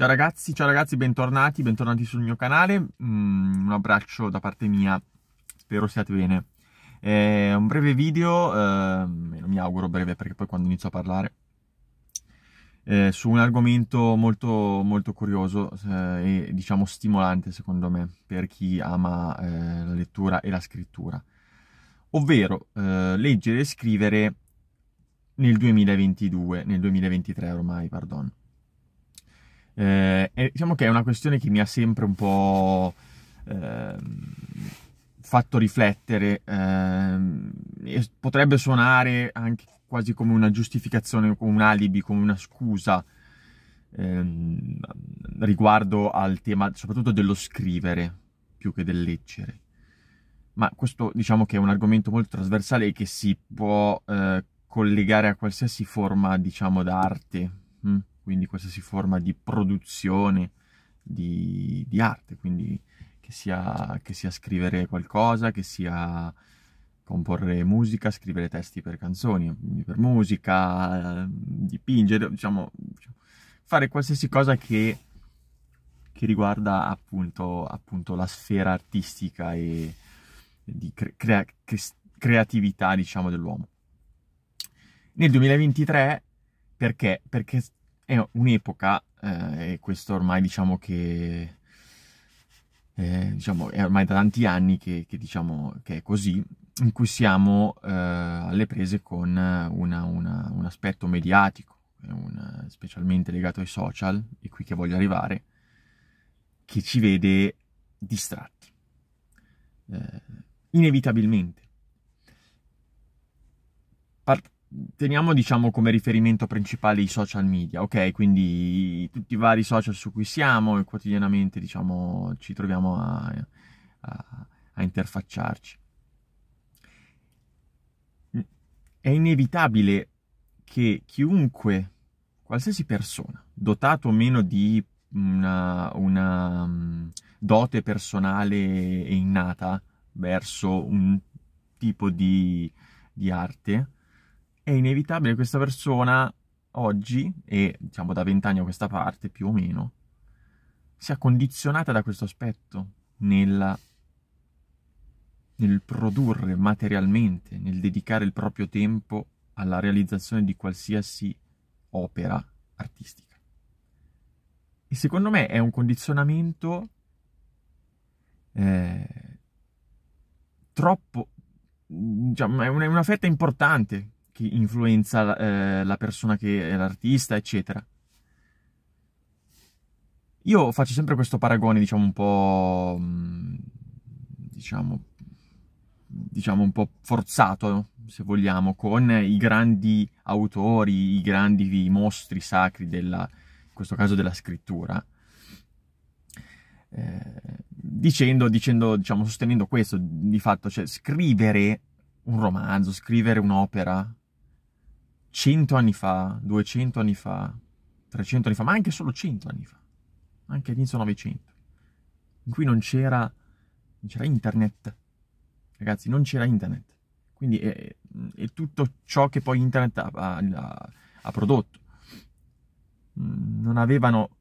Ciao ragazzi, ciao ragazzi, bentornati, bentornati sul mio canale, mm, un abbraccio da parte mia, spero siate bene. È un breve video, eh, mi auguro breve perché poi quando inizio a parlare, eh, su un argomento molto, molto curioso eh, e diciamo stimolante secondo me per chi ama eh, la lettura e la scrittura, ovvero eh, leggere e scrivere nel 2022, nel 2023 ormai, perdono. Eh, e diciamo che è una questione che mi ha sempre un po' eh, fatto riflettere eh, e potrebbe suonare anche quasi come una giustificazione, come un alibi, come una scusa ehm, riguardo al tema soprattutto dello scrivere più che del leggere. Ma questo diciamo che è un argomento molto trasversale e che si può eh, collegare a qualsiasi forma diciamo d'arte. Mm quindi qualsiasi forma di produzione di, di arte, quindi che sia, che sia, scrivere qualcosa, che sia comporre musica, scrivere testi per canzoni, per musica, ehm, dipingere, diciamo, diciamo, fare qualsiasi cosa che, che riguarda appunto, appunto, la sfera artistica e di cre crea cre creatività, diciamo, dell'uomo. Nel 2023 perché? Perché è un'epoca, eh, e questo ormai diciamo che eh, diciamo, è ormai da tanti anni che, che, diciamo che è così, in cui siamo eh, alle prese con una, una, un aspetto mediatico, eh, una, specialmente legato ai social, e qui che voglio arrivare, che ci vede distratti, eh, inevitabilmente. Part teniamo diciamo come riferimento principale i social media, ok? Quindi tutti i vari social su cui siamo e quotidianamente diciamo ci troviamo a, a, a interfacciarci. È inevitabile che chiunque, qualsiasi persona, dotato o meno di una, una mm, dote personale e innata verso un tipo di, di arte, è inevitabile che questa persona oggi, e diciamo da vent'anni a questa parte più o meno, sia condizionata da questo aspetto nella, nel produrre materialmente, nel dedicare il proprio tempo alla realizzazione di qualsiasi opera artistica. E secondo me è un condizionamento eh, troppo, diciamo, è una fetta importante che influenza eh, la persona che è l'artista, eccetera. Io faccio sempre questo paragone, diciamo, un po'... Mm, diciamo... diciamo un po' forzato, se vogliamo, con i grandi autori, i grandi mostri sacri della... in questo caso della scrittura, eh, dicendo, dicendo, diciamo, sostenendo questo, di fatto, cioè scrivere un romanzo, scrivere un'opera, 100 anni fa, 200 anni fa, 300 anni fa, ma anche solo 100 anni fa, anche all'inizio 900, in cui non c'era, non c'era internet, ragazzi, non c'era internet, quindi è, eh, è eh, tutto ciò che poi internet ha, ha, ha prodotto. Mm, non avevano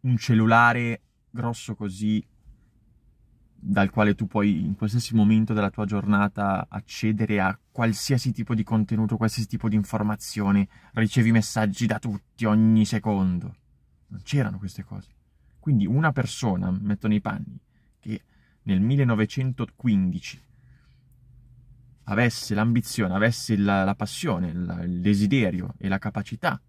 un cellulare grosso così dal quale tu puoi in qualsiasi momento della tua giornata accedere a qualsiasi tipo di contenuto, qualsiasi tipo di informazione, ricevi messaggi da tutti ogni secondo. Non c'erano queste cose. Quindi una persona, metto nei panni, che nel 1915 avesse l'ambizione, avesse la, la passione, la, il desiderio e la capacità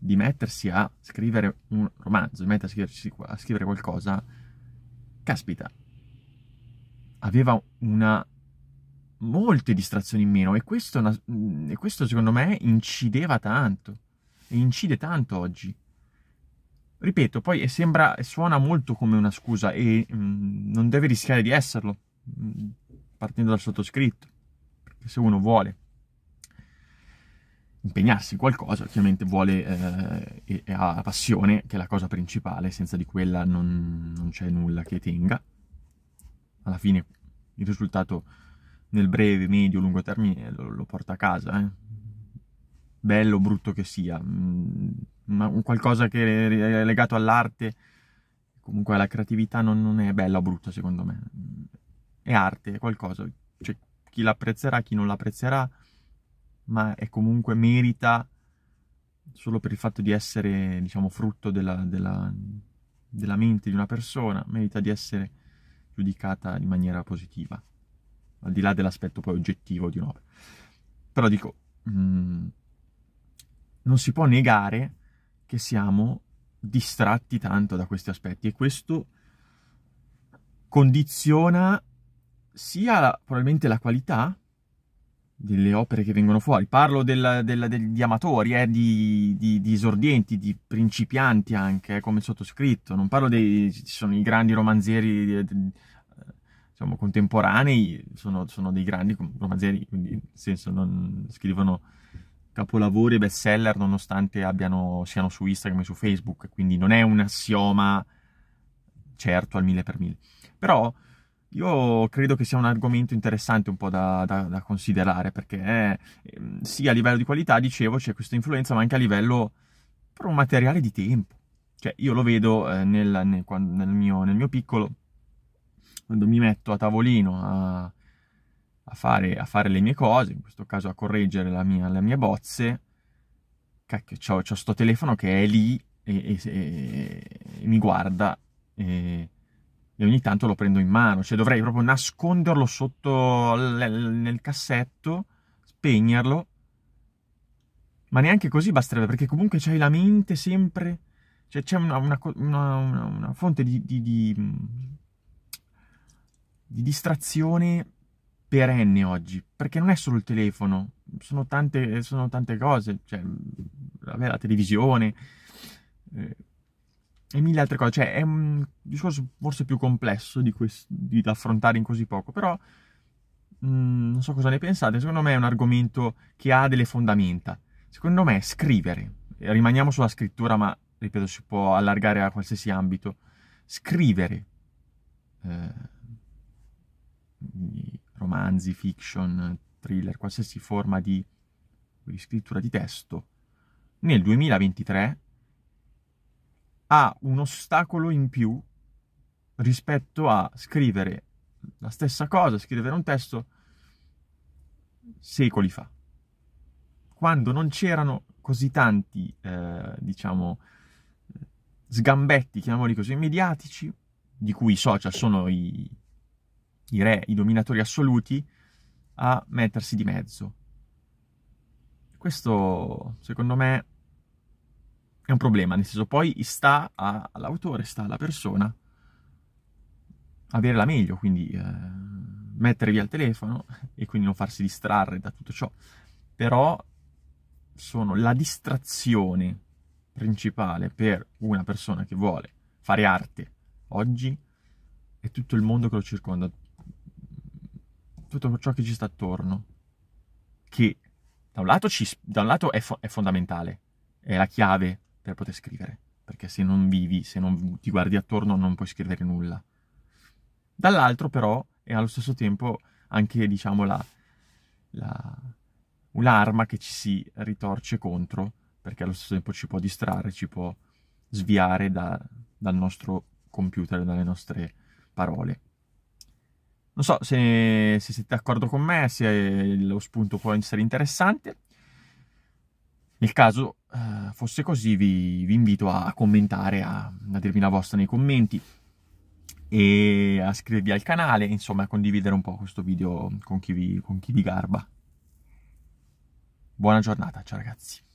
di mettersi a scrivere un romanzo, di mettersi a a scrivere qualcosa, caspita, aveva una molte distrazioni in meno e questo, e questo secondo me incideva tanto e incide tanto oggi. Ripeto, poi sembra, suona molto come una scusa e mh, mm, non deve rischiare di esserlo, mh, mm, partendo dal sottoscritto, perché se uno vuole impegnarsi in qualcosa, ovviamente vuole eh, e, ha la passione, che è la cosa principale, senza di quella non, non c'è nulla che tenga. Alla fine il risultato nel breve, medio, lungo termine lo, lo porta a casa, eh. bello o brutto che sia, mm, ma qualcosa che è legato all'arte, comunque alla creatività, non, non è bella o brutta secondo me, è arte, è qualcosa, cioè, chi l'apprezzerà, chi non l'apprezzerà ma è comunque merita solo per il fatto di essere, diciamo, frutto della, della, della mente di una persona, merita di essere giudicata in maniera positiva, al di là dell'aspetto poi oggettivo di un'opera. Però dico, mh, mm, non si può negare che siamo distratti tanto da questi aspetti e questo condiziona sia probabilmente la qualità delle opere che vengono fuori. Parlo della, del, di amatori, eh, di, di, di, esordienti, di principianti anche, eh, come sottoscritto. Non parlo dei... ci sono i grandi romanzieri diciamo, contemporanei, sono, sono, dei grandi romanzieri, quindi nel senso non scrivono capolavori e bestseller nonostante abbiano, siano su Instagram e su Facebook, quindi non è un assioma certo al mille per mille. Però io credo che sia un argomento interessante un po' da, da, da considerare perché eh, sì, a livello di qualità, dicevo, c'è questa influenza, ma anche a livello proprio materiale di tempo. Cioè, io lo vedo eh, nel, nel, nel, mio, nel, mio, piccolo, quando mi metto a tavolino a, a, fare, a, fare, le mie cose, in questo caso a correggere mia, le mie bozze, cacchio, c'ho, sto telefono che è lì e, e, e, e mi guarda e e ogni tanto lo prendo in mano, cioè dovrei proprio nasconderlo sotto nel cassetto, spegnerlo, ma neanche così basterebbe perché comunque c'hai la mente sempre, cioè c'è una, una, una, una, fonte di, di, di, mm, di distrazione perenne oggi, perché non è solo il telefono, sono tante, sono tante cose, cioè, la televisione, eh, e mille altre cose. Cioè, è un discorso forse più complesso di, questo, di da affrontare in così poco, però mh, mm, non so cosa ne pensate. Secondo me è un argomento che ha delle fondamenta. Secondo me scrivere, eh, rimaniamo sulla scrittura, ma ripeto, si può allargare a qualsiasi ambito. Scrivere eh, romanzi, fiction, thriller, qualsiasi forma di, di scrittura di testo nel 2023 ha un ostacolo in più rispetto a scrivere la stessa cosa, scrivere un testo secoli fa, quando non c'erano così tanti, eh, diciamo, sgambetti, chiamiamoli così, mediatici, di cui i social sono i, i re, i dominatori assoluti, a mettersi di mezzo. Questo, secondo me, è un problema, nel senso poi sta all'autore, sta alla persona avere la meglio, quindi eh, mettere via il telefono e quindi non farsi distrarre da tutto ciò. Però sono la distrazione principale per una persona che vuole fare arte oggi e tutto il mondo che lo circonda, tutto ciò che ci sta attorno, che da un lato, ci, da un lato è, fo- è fondamentale, è la chiave per poter scrivere, perché se non vivi, se non ti guardi attorno non puoi scrivere nulla. Dall'altro però è allo stesso tempo anche, diciamo, la, la, un'arma che ci si ritorce contro, perché allo stesso tempo ci può distrarre, ci può sviare da, dal nostro computer, dalle nostre parole. Non so se, se siete d'accordo con me, se lo spunto può essere interessante. Nel caso uh, fosse così vi, vi invito a commentare, a, a dirvi la vostra nei commenti e a iscrivervi al canale, insomma a condividere un po' questo video con chi, vi, con chi vi garba. Buona giornata, ciao ragazzi.